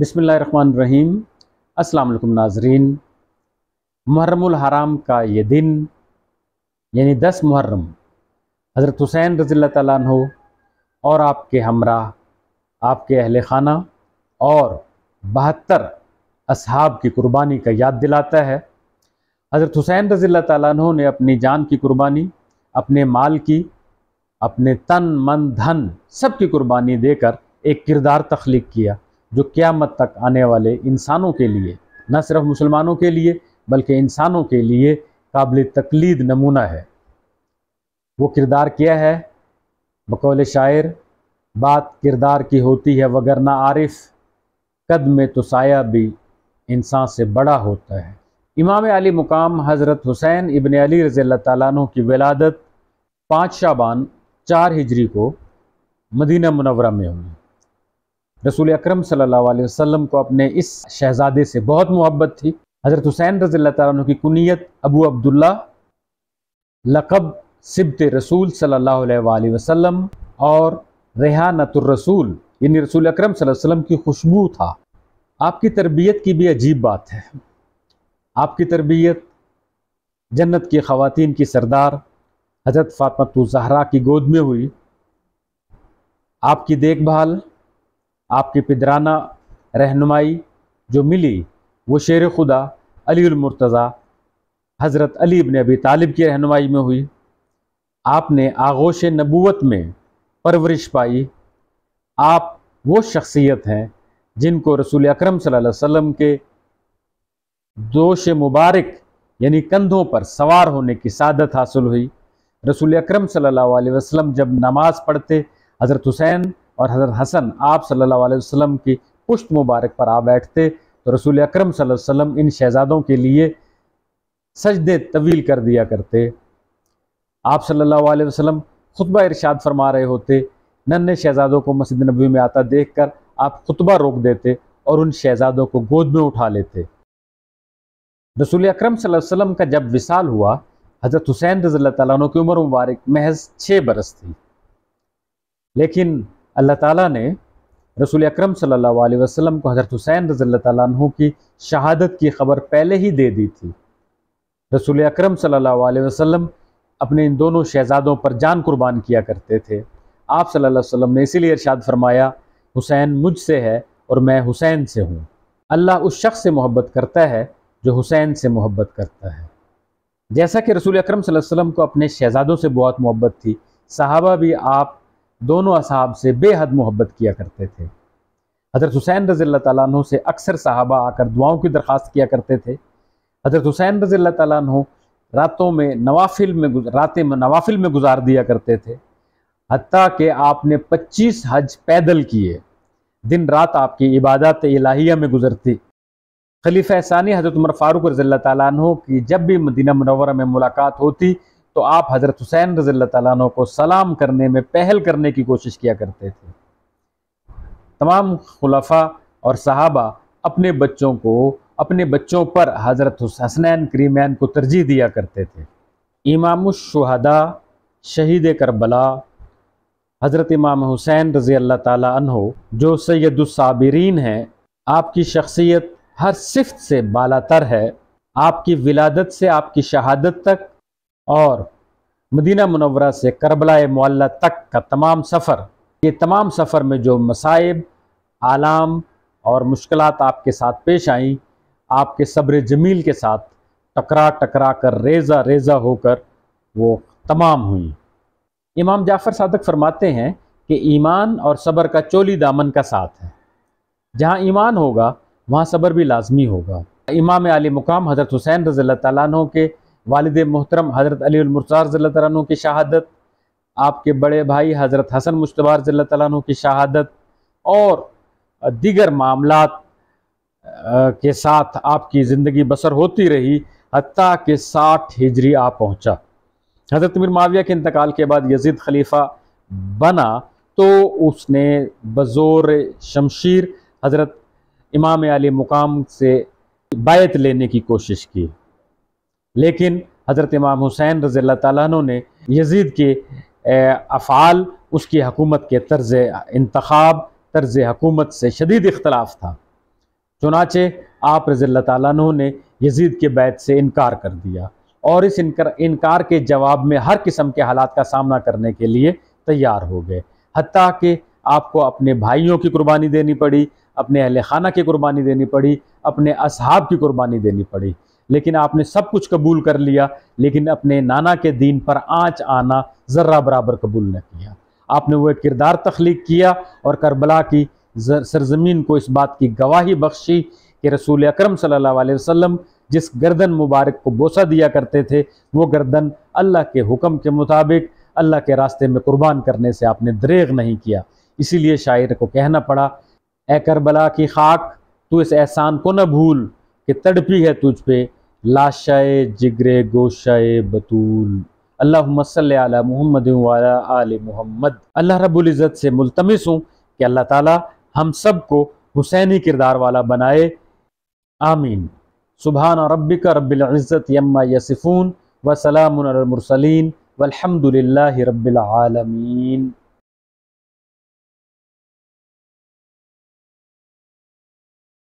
बिसमीम अस्सलाम नाजरीन मुहर्रमुल हराम का ये दिन यानी दस मुहर्रम हज़रत हुसैन रज़ी तु और आपके हमरा आपके अहल खाना और बहत्तर अब की कुर्बानी का याद दिलाता है हज़रत हुसैन रज़ी तु ने अपनी जान की कुर्बानी अपने माल की अपने तन मन धन सब की कुर्बानी देकर एक किरदार तख्लीक किया जो क़्यामत तक आने वाले इंसानों के लिए न सिर्फ मुसलमानों के लिए बल्कि इंसानों के लिए काबिल तकलीद नमूना है वो किरदार क्या है बकौल शायर बात किरदार की होती है वगरना आरिफ कद में तो साया भी इंसान से बड़ा होता है इमाम अली मुकाम हज़रत हुसैन इबन अली रज़ी तु की विलादत पाँच शाबान चार हिजरी को मदीना मुनवरा में हुई रसूल अक्रम सल्लल्लाहु को अपने इस शहजादे से बहुत मोहब्बत थी हज़रत हुसैन रज़ी तु की कुनीत अबू अब्दुल्ला लकब सिबत रसूल सल्ला वसलम और रेहानतरसूल यानी रसूल अक्रम वसल्लम की खुशबू था आपकी तरबियत की भी अजीब बात है आपकी तरबियत जन्नत की खातिन की सरदार हज़रत फ़ातमत जहरा की गोद में हुई आपकी देखभाल आपकी पिदराना रहनुमाई जो मिली वो शेर खुदा अलीमरतज़ा हज़रत अली इबन अबी तालिब की रहनुमाई में हुई आपने आगोश नबूवत में परवरिश पाई आप वो शख्सियत हैं जिनको रसूल अकरम वसम के दोष मुबारक यानी कंधों पर सवार होने की सादत हासिल हुई रसूल अकरम सल्लल्लाहु अलैहि वसल्लम जब नमाज़ पढ़ते हज़रत हुसैन और हज़रत हसन आप सल्लल्लाहु अलैहि वसल्लम की पुष्ट मुबारक पर आ बैठते तो रसूल अलैहि वसल्लम इन शहजादों के लिए सजदे तवील कर दिया करते आप सल्लल्लाहु अलैहि वसल्लम खुतबा इरशाद फरमा रहे होते नन्हे शहजादों को मस्जिद नबी में आता देख कर आप खुतबा रोक देते और उन शहजादों को गोद में उठा लेते रसूल अक्रम वसल्लम का जब विसाल हुआ हज़रत हुसैन रज़ी की उम्र मुबारक महज छः बरस थी लेकिन अल्लाह ताला ने रसूल अक्रम सल्लल्लाहु अलैहि वसल्लम को हज़रत हुसैन रज़ी तु की शहादत की खबर पहले ही दे दी थी रसूल अक्रम सल्लल्लाहु अलैहि वसल्लम अपने इन दोनों शहजादों पर जान कुर्बान किया करते थे आप सल्लल्लाहु अलैहि वसल्लम ने इसीलिए इरशाद फरमाया हुसैन मुझसे है और मैं हुसैन से हूँ अल्लाह उस शख्स से मोहब्बत करता है जो हुसैन से मोहब्बत करता है जैसा कि रसूल अक्रम वसल्लम को अपने शहजादों से बहुत मोहब्बत थी साहबा भी आप दोनों असहाब से बेहद मोहब्बत किया करते थे हज़रत हुसैन रज़ी तु से अक्सर साहबा आकर दुआओं की दरख्वास्त किया करते थे हज़रत हुसैन रज़ी तु रातों में नवाफिल में रातें नवाफिल में गुजार दिया करते थे हती कि आपने 25 हज पैदल किए दिन रात आपकी इबादत इलाहिया में गुजरती खलीफा सानी हज़रत उमर फ़ारूक रज़ी तु की जब भी मदीना मनवर में मुलाकात होती तो आप हज़रत हुसैन रज़ी तु को सलाम करने में पहल करने की कोशिश किया करते थे तमाम खुलाफा और साहबा अपने बच्चों को अपने बच्चों पर हज़रत हसनैन करीमैन को तरजीह दिया करते थे इमाम शहदा शहीद करबला हज़रत इमाम हुसैन रज़ी अल्लाह तहो जो सैदुलसाबिरीन हैं आपकी शख्सियत हर सिफ्त से बाला तर है आपकी विलादत से आपकी शहादत तक और मदीना मनवरा से करबला मौला तक का तमाम सफ़र ये तमाम सफ़र में जो मसाइब आलाम और मुश्किल आपके साथ पेश आईं आपके सब्र जमील के साथ टकरा टकरा कर रेजा रेजा होकर वो तमाम हुई इमाम जाफ़र सादक फरमाते हैं कि ईमान और सब्र का चोली दामन का साथ है जहाँ ईमान होगा वहाँ सब्र भी लाजमी होगा इमाम आली मुकाम हज़रत हुसैन रज़ी तैन के वालद मोहतरम हज़रत अलीमरसार ज़ल्ला की शहादत आपके बड़े भाई हज़रत हसन मुशतबार ज़ल्ला की शहादत और दीगर मामला के साथ आपकी ज़िंदगी बसर होती रही हती के साठ हिजरी आ पहुँचा हज़रत मीर माविया के इंतकाल के बाद यजीद खलीफा बना तो उसने बज़ोर शमशीर हज़रत इमाम अली मुकाम से बायत लेने की कोशिश की लेकिन हज़रत इमाम हुसैन रज़ी तु ने यजीद के अफ़ाल उसकी हकूमत के तर्ज इंतखब तर्ज हकूमत से शदीद इख्तलाफ था चुनाचे आप रज़ी तु ने यजीद के बैत से इनकार कर दिया और इस इनकार इनकार के जवाब में हर किस्म के हालात का सामना करने के लिए तैयार हो गए हती कि आपको अपने भाइयों की कुर्बानी देनी पड़ी अपने अहल खाना की कुर्बानी देनी पड़ी अपने असहाब की कुर्बानी देनी पड़ी लेकिन आपने सब कुछ कबूल कर लिया लेकिन अपने नाना के दीन पर आँच आना ज़र्रा बराबर कबूल न किया आपने वह किरदार तख्लीक किया और करबला की सरजमीन को इस बात की गवाही बख्शी कि रसूल अक्रम सल्लल्लाहु जिस गर्दन मुबारक को बोसा दिया करते थे वो गर्दन अल्लाह के हुक्म के मुताबिक अल्लाह के रास्ते में कुर्बान करने से आपने दरेग नहीं किया इसीलिए शायर को कहना पड़ा ए करबला की खाक तू इस एहसान को न भूल कि तड़पी है तुझ पे लाशाए जिगरे गोशाए बतूल अल्लाहमसल मोहम्मद वाला आल मोहम्मद अल्लाह रबुल्ज़त से मुलतमस हूँ कि अल्लाह ताला हम सब को हुसैनी किरदार वाला बनाए आमीन सुबहान रबिक रबिल्ज़त यम्मा यसिफून वसलामसलिन वलहमदिल्ला रबालमीन